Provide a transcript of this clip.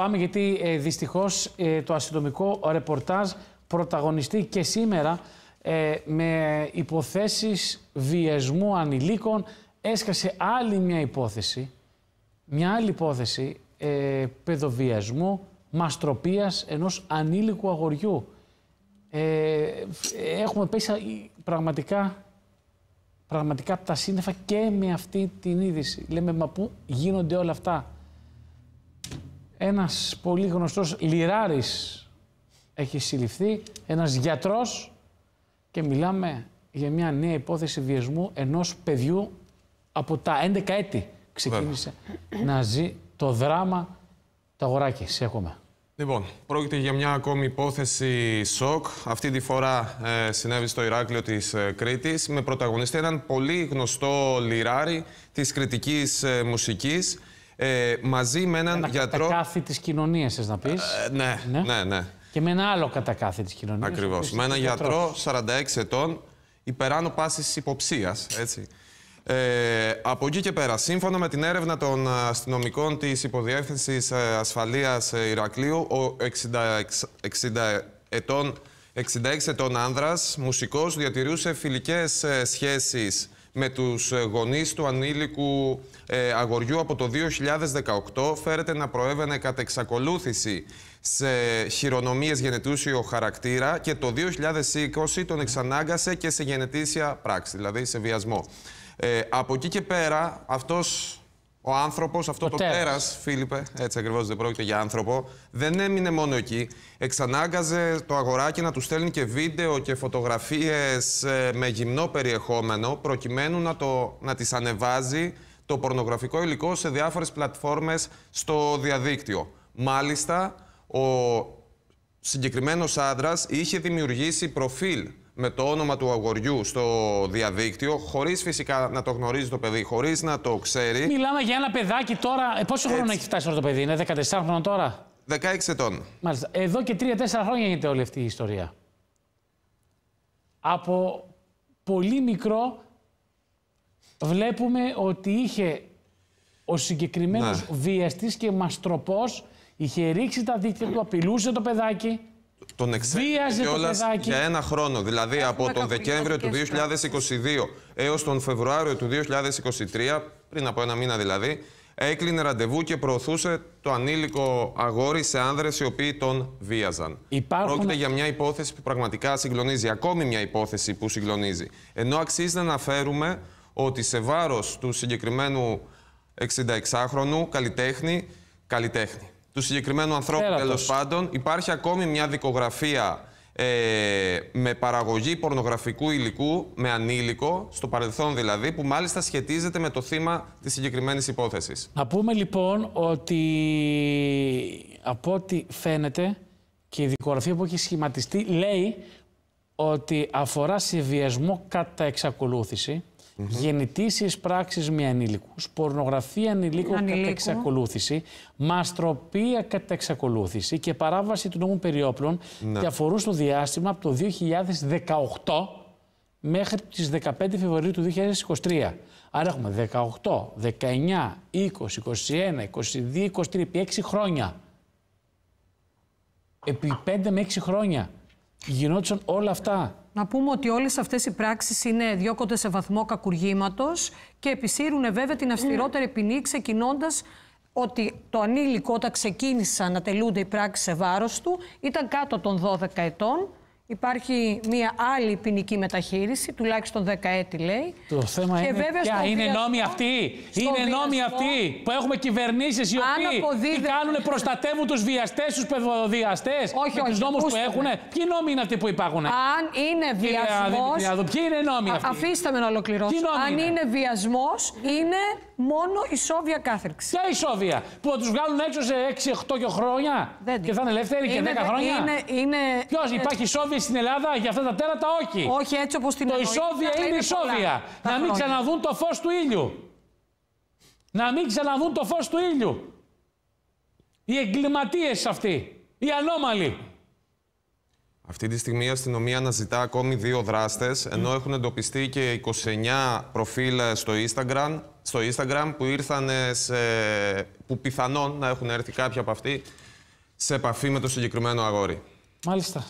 Πάμε γιατί ε, δυστυχώς ε, το αστυνομικό ρεπορτάζ πρωταγωνιστεί και σήμερα ε, με υποθέσεις βιασμού ανηλίκων. Έσκασε άλλη μια υπόθεση, μια άλλη υπόθεση ε, παιδοβιασμού, μαστροπίας ενός ανήλικου αγοριού. έχουμε πέσει πραγματικά, πραγματικά από τα σύννεφα και με αυτή την είδηση. Λέμε, μα πού γίνονται όλα αυτά ένας πολύ γνωστός λιράρης έχει συλληφθεί, ένας γιατρός και μιλάμε για μια νέα υπόθεση βιασμού ενός παιδιού από τα 11 έτη ξεκίνησε να ζει το δράμα το αγοράκι. Σε έχουμε. Λοιπόν, πρόκειται για μια ακόμη υπόθεση σοκ. Αυτή τη φορά ε, συνέβη στο Ηράκλειο της ε, Κρήτης με πρωταγωνιστή έναν πολύ γνωστό λιράρι της κριτικής ε, μουσικής ε, μαζί με έναν ένα γιατρό. Κατακάθι της κοινωνίας, θες να πεις. Ε, ναι, ναι, ναι, ναι, Και με ένα άλλο κατακάθι της κοινωνίας. Ακριβώς. Με έναν γιατρό 46 ετών, υπεράνω πάσης υποψίας. Ε, από εκεί και πέρα, σύμφωνα με την έρευνα των αστυνομικών της Υποδιεύθυνσης ε, Ασφαλείας ε, Ηρακλείου, ο 66, ετών, 66 ετών άνδρας, μουσικός, διατηρούσε φιλικές σχέσεις με τους ε, γονείς του ανήλικου ε, αγοριού από το 2018 φέρεται να προέβαινε κατ' εξακολούθηση σε χειρονομίες γενετούσιο χαρακτήρα και το 2020 τον εξανάγκασε και σε γενετήσια πράξη, δηλαδή σε βιασμό. Ε, από εκεί και πέρα αυτός ο άνθρωπος, αυτό το, το τέρας, Φίλιππε, έτσι ακριβώς δεν πρόκειται για άνθρωπο, δεν έμεινε μόνο εκεί. Εξανάγκαζε το αγοράκι να του στέλνει και βίντεο και φωτογραφίες ε, με γυμνό περιεχόμενο, προκειμένου να, να τις ανεβάζει το πορνογραφικό υλικό σε διάφορες πλατφόρμες στο διαδίκτυο. Μάλιστα, ο συγκεκριμένος άντρας είχε δημιουργήσει προφίλ με το όνομα του αγοριού στο διαδίκτυο, χωρίς φυσικά να το γνωρίζει το παιδί, χωρίς να το ξέρει. Μιλάμε για ένα παιδάκι τώρα. Ε, πόσο χρόνο έχει φτάσει τώρα το παιδί, είναι 14 χρόνια τώρα. 16 ετών. Μάλιστα. Εδώ και 3-4 χρόνια γίνεται όλη αυτή η ιστορία. Από πολύ μικρό βλέπουμε ότι είχε ο συγκεκριμένος ναι. βιαστής και μαστροπός είχε ρίξει τα δίκτυα του, απειλούσε το παιδάκι τον εξέπληξε κιόλας για ένα χρόνο. Δηλαδή από τον Δεκέμβριο του 2022 έως τον Φεβρουάριο του 2023, πριν από ένα μήνα δηλαδή, έκλεινε ραντεβού και προωθούσε το ανήλικο αγόρι σε άνδρες οι οποίοι τον βίαζαν. Υπάρχουν... Πρόκειται για μια υπόθεση που πραγματικά συγκλονίζει, ακόμη μια υπόθεση που συγκλονίζει. Ενώ αξίζει να αναφέρουμε ότι σε βάρος του συγκεκριμένου 66χρονου καλλιτέχνη, καλλιτέχνη του συγκεκριμένου ανθρώπου τέλο πάντων. Υπάρχει ακόμη μια δικογραφία ε, με παραγωγή πορνογραφικού υλικού, με ανήλικο, στο παρελθόν δηλαδή, που μάλιστα σχετίζεται με το θύμα της συγκεκριμένης υπόθεσης. Να πούμε λοιπόν ότι από ό,τι φαίνεται και η δικογραφία που έχει σχηματιστεί λέει ότι αφορά σε βιασμό κατά εξακολούθηση, mm-hmm. πράξεις με ανήλικους, πορνογραφία ανηλίκων κατά εξακολούθηση, μαστροπία κατά εξακολούθηση και παράβαση του νόμου περιόπλων ναι. και αφορούσε στο διάστημα από το 2018 μέχρι τις 15 Φεβρουαρίου του 2023. Άρα έχουμε 18, 19, 20, 21, 22, 23, επί 6 χρόνια. Επί 5 με 6 χρόνια γινόντουσαν όλα αυτά. Να πούμε ότι όλες αυτές οι πράξεις είναι διώκονται σε βαθμό κακουργήματος και επισύρουν βέβαια την αυστηρότερη ποινή ξεκινώντας ότι το ανήλικο όταν ξεκίνησαν να τελούνται οι πράξεις σε βάρος του ήταν κάτω των 12 ετών Υπάρχει μία άλλη ποινική μεταχείριση, τουλάχιστον έτη λέει. Το θέμα και είναι, ποια, είναι βιασμό, νόμοι αυτοί. Είναι νόμοι αυτοί που έχουμε κυβερνήσεις οι οποίοι τι κάνουν, προστατεύουν τους βιαστές, τους παιδοδιαστές. Όχι, με όχι. Τους νόμους που έχουν. Ποιοι νόμοι είναι αυτοί που υπάρχουν. Αν είναι βιασμό. Ποιοι είναι νόμοι αυτοί. Αφήστε με να ολοκληρώσω. Αν είναι, είναι βιασμός, είναι μόνο ισόβια κάθερξη. Ποια ισόβια που τους βγάλουν έξω σε 6-8 χρόνια και θα είναι ελεύθεροι και 10 χρόνια. Είναι, Ποιος υπάρχει ισόβια στην Ελλάδα για αυτά τα τέρατα, όχι. Όχι, έτσι όπως την Το εισόδια είναι εισόδια. Να μην ξαναδούν το φως του ήλιου. Να μην ξαναδούν το φως του ήλιου. Οι εγκληματίες αυτοί. Οι ανώμαλοι. Αυτή τη στιγμή η αστυνομία αναζητά ακόμη δύο δράστες, ενώ έχουν εντοπιστεί και 29 προφίλ στο Instagram, στο Instagram που, ήρθαν σε, που πιθανόν να έχουν έρθει κάποια από αυτοί σε επαφή με το συγκεκριμένο αγόρι. Μάλιστα.